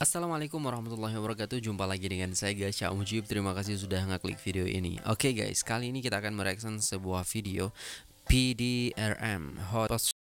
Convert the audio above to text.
Assalamualaikum warahmatullahi wabarakatuh Jumpa lagi dengan saya guys Syah Mujib Terima kasih sudah ngeklik video ini Oke okay guys, kali ini kita akan mereaction sebuah video PDRM Hot